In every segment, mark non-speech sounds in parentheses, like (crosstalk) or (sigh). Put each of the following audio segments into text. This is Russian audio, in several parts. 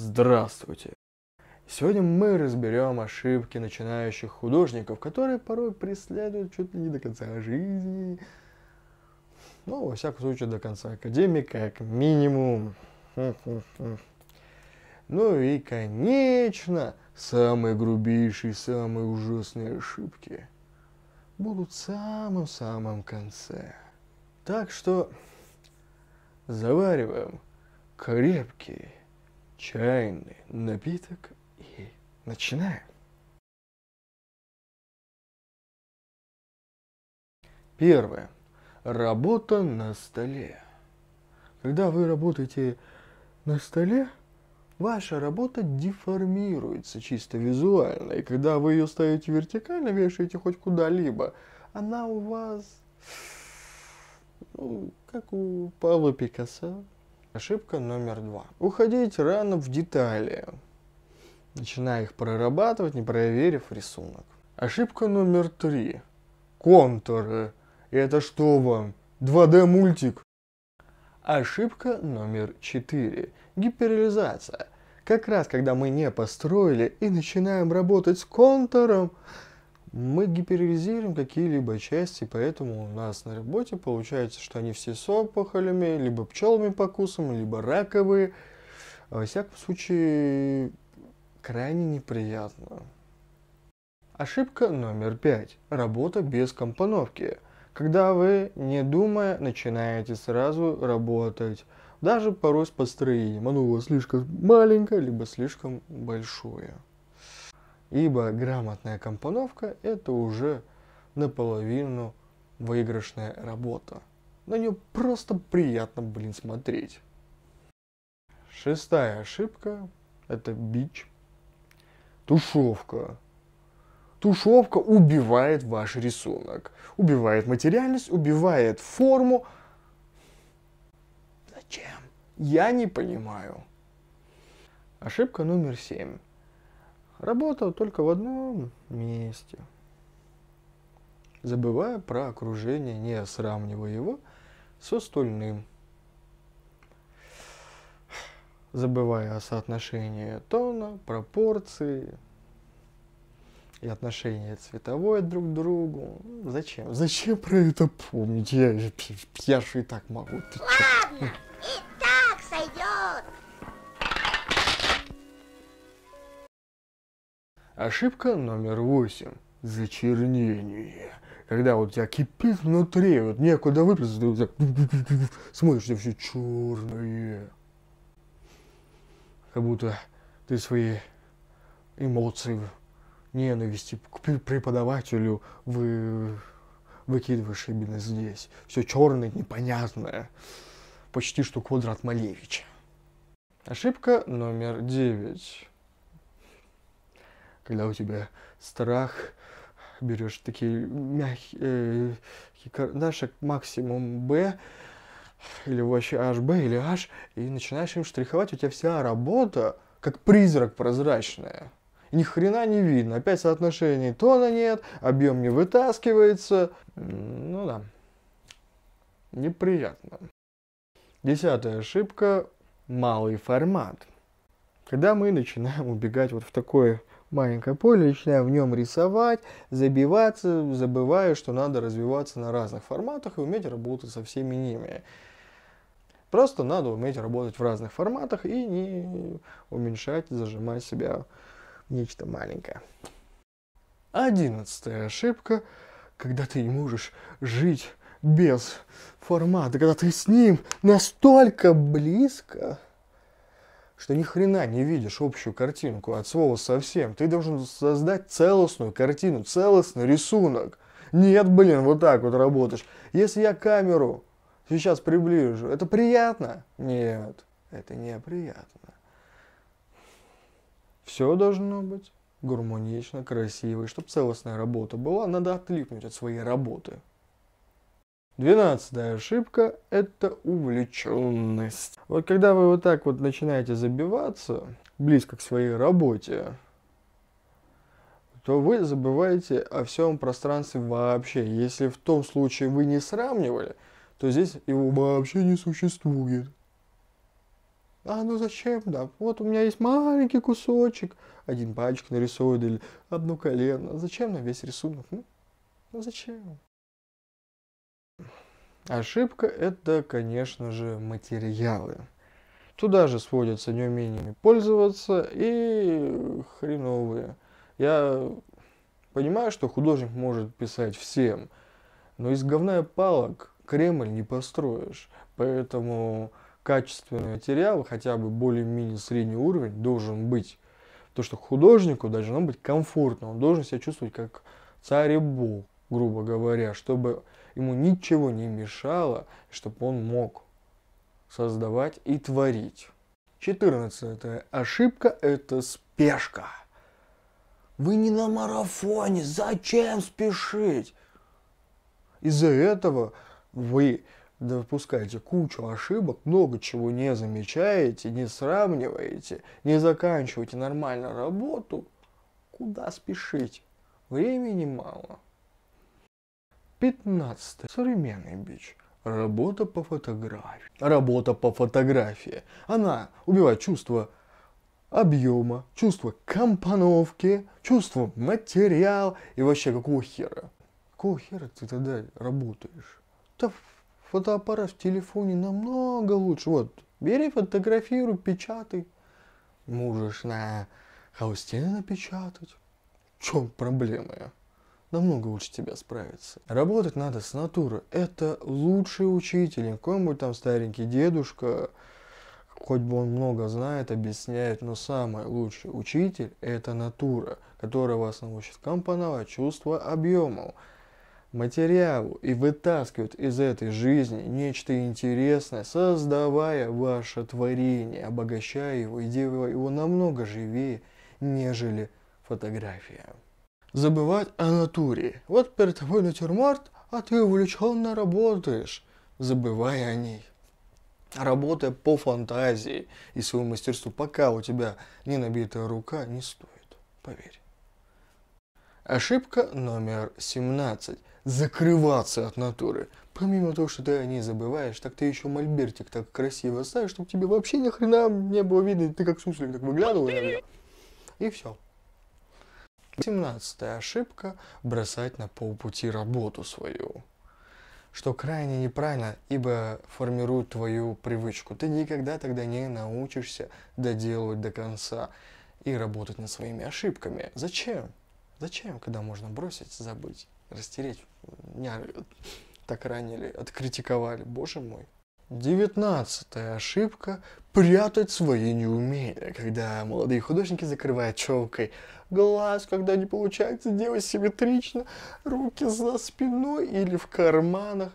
Здравствуйте! Сегодня мы разберем ошибки начинающих художников, которые порой преследуют чуть ли не до конца жизни. Ну, во всяком случае, до конца академии, как минимум. (laughs) Ну и, конечно, самые грубейшие, самые ужасные ошибки будут в самом-самом конце. Так что завариваем крепкий чайный напиток и начинаем. Первое. Работа на столе. Когда вы работаете на столе, ваша работа деформируется чисто визуально, и когда вы ее ставите вертикально, вешаете хоть куда-либо, она у вас, ну, как у Павла Пикассо, Ошибка номер два. Уходить рано в детали, начиная их прорабатывать, не проверив рисунок. Ошибка номер три. Контуры. Это что вам? 2D мультик? Ошибка номер четыре. Гиперализация. Как раз когда мы не построили и начинаем работать с контуром, мы гиперизируем какие-либо части, поэтому у нас на работе получается, что они все с опухолями, либо пчелами покусом, либо раковые. Во всяком случае, крайне неприятно. Ошибка номер пять. Работа без компоновки. Когда вы, не думая, начинаете сразу работать. Даже порой с построением. Оно у вас слишком маленькое, либо слишком большое ибо грамотная компоновка – это уже наполовину выигрышная работа. На нее просто приятно, блин, смотреть. Шестая ошибка – это бич. Тушевка. Тушевка убивает ваш рисунок. Убивает материальность, убивает форму. Зачем? Я не понимаю. Ошибка номер семь Работал только в одном месте. Забывая про окружение, не сравнивая его с остальным. Забывая о соотношении тона, пропорции и отношения цветовой друг к другу. Зачем? Зачем про это помнить? Я, я, же и так могу. Ладно. Ошибка номер восемь. Зачернение. Когда вот у тебя кипит внутри, вот некуда выплеснуть, ты вот смотришь, все, все черное. Как будто ты свои эмоции ненависти к преподавателю вы выкидываешь именно здесь. Все черное, непонятное. Почти что квадрат Малевича. Ошибка номер девять когда у тебя страх, берешь такие мягкие, э, карандашик максимум Б, или вообще HB или H, и начинаешь им штриховать, у тебя вся работа как призрак прозрачная. ни хрена не видно. Опять соотношений тона нет, объем не вытаскивается. Ну да. Неприятно. Десятая ошибка – малый формат. Когда мы начинаем убегать вот в такое маленькое поле, начинаю в нем рисовать, забиваться, забывая, что надо развиваться на разных форматах и уметь работать со всеми ними. Просто надо уметь работать в разных форматах и не уменьшать, зажимать себя нечто маленькое. Одиннадцатая ошибка, когда ты не можешь жить без формата, когда ты с ним настолько близко, что ни хрена не видишь общую картинку от слова совсем. Ты должен создать целостную картину, целостный рисунок. Нет, блин, вот так вот работаешь. Если я камеру сейчас приближу, это приятно? Нет, это неприятно. Все должно быть гармонично, красиво. И чтобы целостная работа была, надо отлипнуть от своей работы. Двенадцатая ошибка – это увлеченность. Вот когда вы вот так вот начинаете забиваться, близко к своей работе, то вы забываете о всем пространстве вообще. Если в том случае вы не сравнивали, то здесь его вообще не существует. А ну зачем, да? Вот у меня есть маленький кусочек, один пальчик нарисует или одно колено. Зачем на весь рисунок? Ну, ну зачем? Ошибка – это, конечно же, материалы. Туда же сводятся неумениями пользоваться и хреновые. Я понимаю, что художник может писать всем, но из говна и палок Кремль не построишь. Поэтому качественный материал, хотя бы более-менее средний уровень, должен быть. То, что художнику должно быть комфортно, он должен себя чувствовать как царь и бог, грубо говоря, чтобы ему ничего не мешало, чтобы он мог создавать и творить. Четырнадцатая Ошибка – это спешка. Вы не на марафоне, зачем спешить? Из-за этого вы допускаете кучу ошибок, много чего не замечаете, не сравниваете, не заканчиваете нормально работу. Куда спешить? Времени мало. 15. Современный бич. Работа по фотографии. Работа по фотографии. Она убивает чувство объема, чувство компоновки, чувство материал и вообще какого хера? Какого хера ты тогда работаешь? Да фотоаппарат в телефоне намного лучше. Вот, бери, фотографируй, печатай. Можешь на холсте напечатать. В чем проблема? намного лучше тебя справится. Работать надо с натуры. Это лучший учитель, не какой-нибудь там старенький дедушка, хоть бы он много знает, объясняет, но самый лучший учитель – это натура, которая вас научит компоновать чувство объемов, материалу и вытаскивает из этой жизни нечто интересное, создавая ваше творение, обогащая его и делая его намного живее, нежели фотография забывать о натуре. Вот перед тобой натюрморт, а ты увлеченно работаешь, забывая о ней. Работая по фантазии и своему мастерству, пока у тебя не набитая рука, не стоит, поверь. Ошибка номер 17. Закрываться от натуры. Помимо того, что ты о ней забываешь, так ты еще мольбертик так красиво ставишь, чтобы тебе вообще ни хрена не было видно, ты как суслик так выглядывал И все. Семнадцатая ошибка – бросать на полпути работу свою. Что крайне неправильно, ибо формирует твою привычку. Ты никогда тогда не научишься доделывать до конца и работать над своими ошибками. Зачем? Зачем, когда можно бросить, забыть, растереть? Меня так ранили, откритиковали, боже мой. Девятнадцатая ошибка – прятать свои неумения, когда молодые художники закрывают челкой глаз, когда не получается делать симметрично, руки за спиной или в карманах.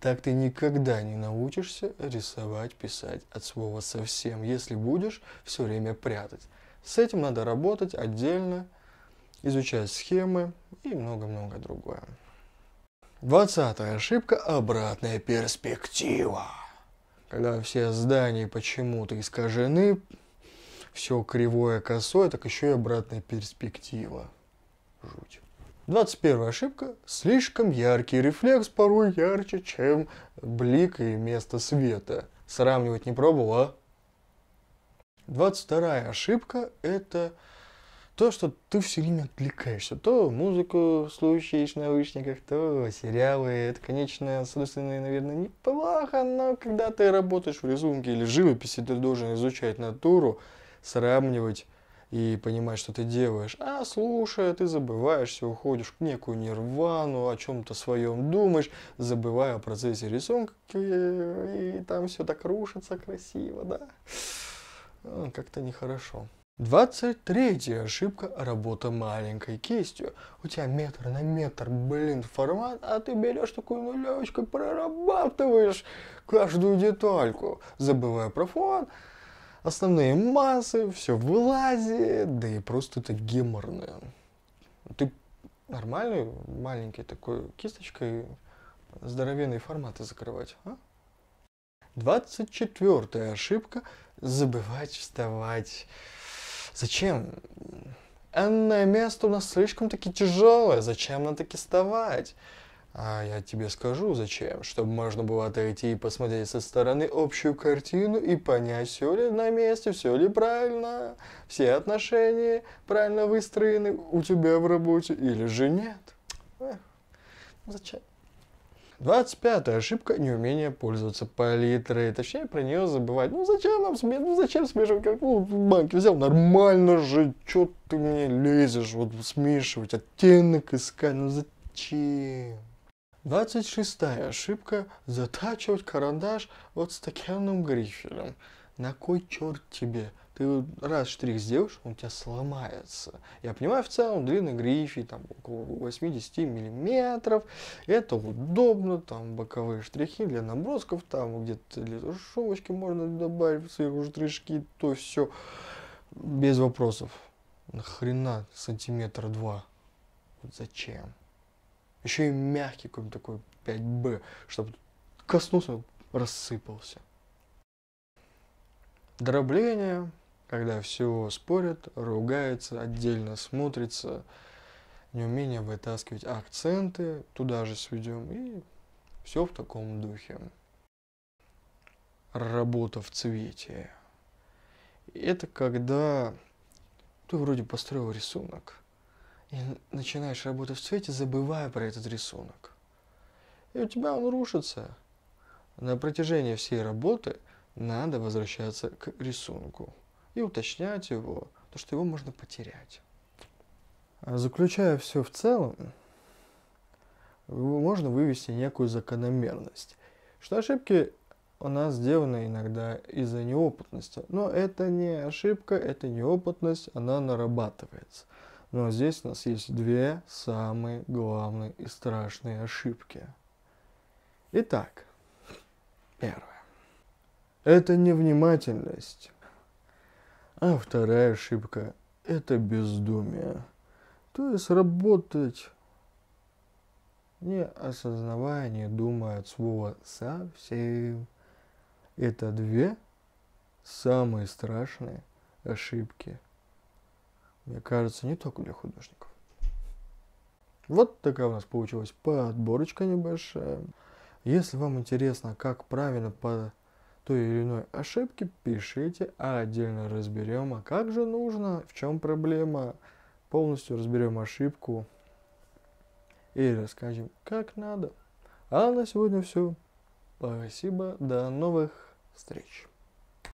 Так ты никогда не научишься рисовать, писать от слова совсем, если будешь все время прятать. С этим надо работать отдельно, изучать схемы и много-много другое. Двадцатая ошибка – обратная перспектива когда все здания почему-то искажены, все кривое, косое, так еще и обратная перспектива. Жуть. 21 ошибка. Слишком яркий рефлекс порой ярче, чем блик и место света. Сравнивать не пробовал, а? 22 ошибка – это то, что ты все время отвлекаешься. То музыку слушаешь в наушниках, то сериалы. Это, конечно, с одной стороны, наверное, неплохо, но когда ты работаешь в рисунке или живописи, ты должен изучать натуру, сравнивать и понимать, что ты делаешь. А слушая, ты забываешься, уходишь в некую нирвану, о чем-то своем думаешь, забывая о процессе рисунка, и там все так рушится красиво, да. Как-то нехорошо. 23 ошибка работа маленькой кистью. У тебя метр на метр, блин, формат, а ты берешь такую нулевочку, прорабатываешь каждую детальку, забывая про фон, основные массы, все вылазит, да и просто это геморно. Ты нормальный маленький такой кисточкой здоровенные форматы закрывать, а? 24 ошибка – забывать вставать. Зачем? Энное место у нас слишком-таки тяжелое, зачем нам таки вставать? А я тебе скажу, зачем, чтобы можно было отойти и посмотреть со стороны общую картину и понять, все ли на месте, все ли правильно, все отношения правильно выстроены у тебя в работе или же нет. Эх, зачем? 25. Ошибка неумение пользоваться палитрой. Точнее, про нее забывать. Ну зачем нам смешивать? Ну зачем смешивать? Как ну, в банке взял, нормально же. что ты мне лезешь? Вот смешивать, оттенок искать. Ну зачем? 26. Ошибка затачивать карандаш вот стаканным грифелем. На кой черт тебе? ты раз штрих сделаешь, он у тебя сломается. Я понимаю, в целом длина грифей там около 80 миллиметров, это удобно, там боковые штрихи для набросков, там где-то для тушевочки можно добавить свои штришки, то все без вопросов. Нахрена сантиметра два? Вот зачем? Еще и мягкий какой-то такой 5Б, чтобы коснулся, рассыпался. Дробление, когда все спорят, ругаются, отдельно смотрится, неумение вытаскивать акценты, туда же сведем, и все в таком духе. Работа в цвете. Это когда ты вроде построил рисунок, и начинаешь работать в цвете, забывая про этот рисунок. И у тебя он рушится. На протяжении всей работы надо возвращаться к рисунку и уточнять его, то что его можно потерять. А заключая все в целом, можно вывести некую закономерность, что ошибки у нас сделаны иногда из-за неопытности. Но это не ошибка, это неопытность, она нарабатывается. Но здесь у нас есть две самые главные и страшные ошибки. Итак, первое. Это невнимательность. А вторая ошибка – это бездумие. То есть работать, не осознавая, не думая от слова совсем. Это две самые страшные ошибки. Мне кажется, не только для художников. Вот такая у нас получилась подборочка небольшая. Если вам интересно, как правильно по той или иной ошибки, пишите, а отдельно разберем, а как же нужно, в чем проблема, полностью разберем ошибку и расскажем, как надо. А на сегодня все. Спасибо, до новых встреч.